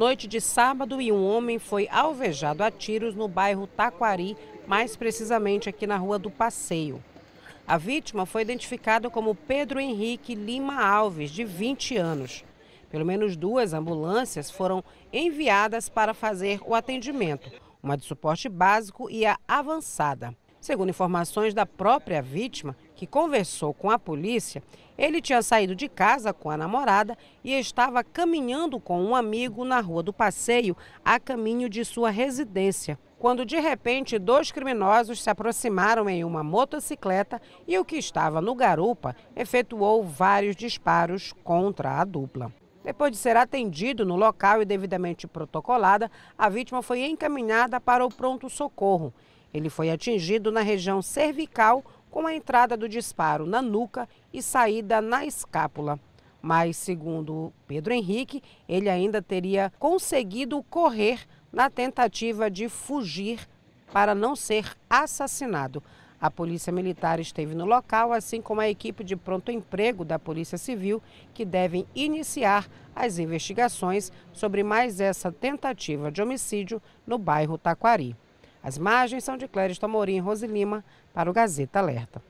noite de sábado e um homem foi alvejado a tiros no bairro Taquari, mais precisamente aqui na Rua do Passeio. A vítima foi identificada como Pedro Henrique Lima Alves, de 20 anos. Pelo menos duas ambulâncias foram enviadas para fazer o atendimento, uma de suporte básico e a avançada. Segundo informações da própria vítima, que conversou com a polícia, ele tinha saído de casa com a namorada e estava caminhando com um amigo na Rua do Passeio, a caminho de sua residência. Quando de repente dois criminosos se aproximaram em uma motocicleta e o que estava no garupa efetuou vários disparos contra a dupla. Depois de ser atendido no local e devidamente protocolada, a vítima foi encaminhada para o pronto-socorro. Ele foi atingido na região cervical com a entrada do disparo na nuca e saída na escápula. Mas, segundo Pedro Henrique, ele ainda teria conseguido correr na tentativa de fugir para não ser assassinado. A Polícia Militar esteve no local, assim como a equipe de pronto emprego da Polícia Civil, que devem iniciar as investigações sobre mais essa tentativa de homicídio no bairro Taquari. As margens são de Cléris Amorim e Rosilima para o Gazeta Alerta.